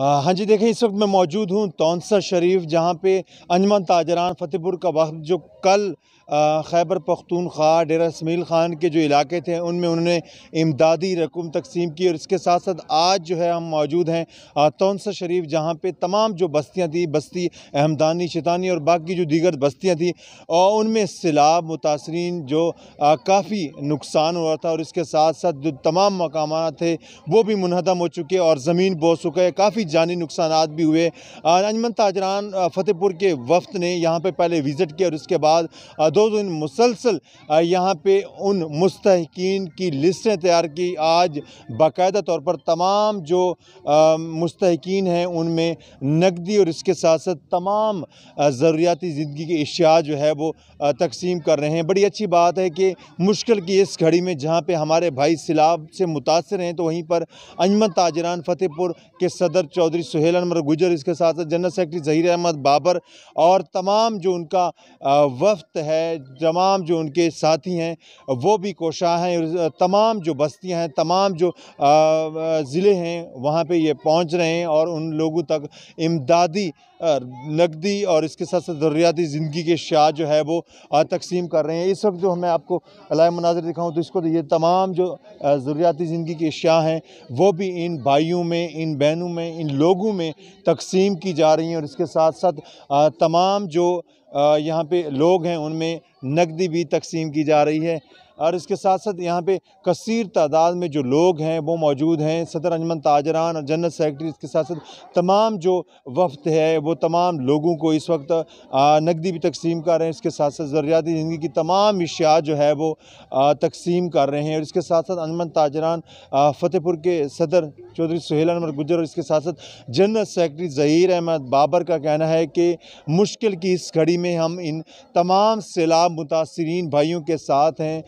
हाँ जी देखें इस वक्त मैं मौजूद हूँ तौनसा शरीफ जहाँ पे अंजमन ताजरान फतेहपुर का वक्त जो कल खैबर पख्तूनख्वा डेरा इसमील ख़ान के जो इलाके थे उनमें उन्होंने इमदादी रकम तकसीम की और इसके साथ साथ आज जो है हम मौजूद हैं तौनसा शरीफ जहाँ पे तमाम जो बस्तियाँ थी बस्ती अहमदानी शैतानी और बाकी जो दीगर बस्तियाँ थी और उनमें सैलाब मुतासरी जो काफ़ी नुकसान हुआ था और इसके साथ साथ जो तमाम मकाम थे वो भी मुनहदम हो चुके और ज़मीन बोसुक है काफ़ी जानी नुकसान भी हुए अंजमन ताजरान फ़तेहपुर के वफ्त ने यहाँ पर पहले विज़िट किया और उसके बाद दो दिन मुसलसल यहाँ पर उन मुस्तकिन की लिस्टें तैयार की आज बाकायदा तौर पर तमाम जो मुस्तकिन हैं उनमें नकदी और इसके साथ साथ तमाम ज़रूरियाती ज़िंदगी की अशिया जो है वो तकसीम कर रहे हैं बड़ी अच्छी बात है कि मुश्किल की इस घड़ी में जहाँ पर हमारे भाई सिलाब से मुतासर हैं तो वहीं पर अंजमन ताजरान फ़तेहपुर के सदर चौधरी सुहेल अनमर गुजर इसके साथ साथ जनरल सेक्रेटरी ज़हीर अहमद बाबर और तमाम जो उनका वफ्त है तमाम जो उनके साथी हैं वो भी कोशा हैं तमाम जो बस्तियां हैं तमाम जो ज़िले हैं वहाँ पे ये पहुँच रहे हैं और उन लोगों तक इमदादी नकदी और इसके साथ साथ ज़रूरियाती ज़िंदगी के शाह जो है वो तकसीम कर रहे हैं इस वक्त जो मैं आपको अलाय मनाजर दिखाऊँ तो इसको तो ये तमाम जो ज़रूरियाती ज़िंदगी के शाह हैं वो भी इन भाइयों में इन बहनों में इन लोगों में तकसीम की जा रही हैं और इसके साथ साथ तमाम जो यहाँ पे लोग हैं उनमें नकदी भी तकसीम की जा रही है और इसके साथ साथ यहाँ पे कसर तादाद में जो लोग हैं वो मौजूद हैं सदर अंजमन ताजरान और जनरल सेक्रेटरी इसके साथ साथ तमाम जो वफद है वो तमाम लोगों को इस वक्त नकदी भी तकसीम कर रहे हैं इसके साथ साथ ज़रियाती ज़िंदगी की तमाम अशिया जो है वो तकसीम कर रहे हैं और इसके साथ साथ अंजमन ताजरान फतेहपुर के सदर चौधरी सुहेल अनवर गुजर और इसके साथ साथ जनरल सेक्रेटरी ज़हीर अहमद बाबर का कहना है कि मुश्किल की इस घड़ी में हम इन तमाम सैलाब मुतासरीन भाइयों के साथ हैं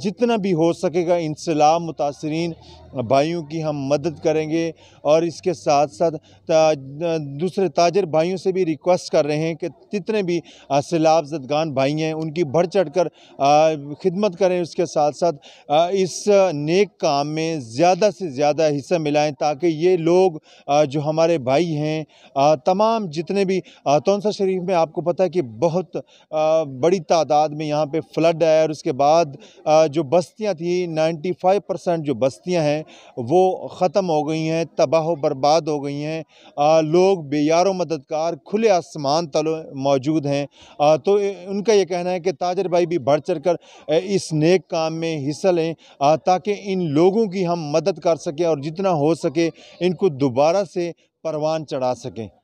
जितना भी हो सकेगा इंसलाम मुतासरीन भाइयों की हम मदद करेंगे और इसके साथ साथ दूसरे ताजर भाइयों से भी रिक्वेस्ट कर रहे हैं कि जितने भी सैलाब जदगान भाई हैं उनकी बढ़ चढ़ कर खिदमत करें उसके साथ साथ इस नेक काम में ज़्यादा से ज़्यादा हिस्सा मिलाएं ताकि ये लोग जो हमारे भाई हैं तमाम जितने भी तोनसा शरीफ में आपको पता है कि बहुत बड़ी तादाद में यहाँ पर फ्लड आया और उसके बाद जो बस्तियाँ थी फाइव परसेंट जो बस्तियाँ हैं वो ख़त्म हो गई हैं तबाह बर्बाद हो गई हैं लोग बेयार मददगार खुले आसमान तल मौजूद हैं तो उनका ये कहना है कि ताजर भाई भी बढ़ चढ़ कर इस नेक काम में हिस्सा लें ताकि इन लोगों की हम मदद कर सकें और जितना हो सके इनको दोबारा से परवान चढ़ा सकें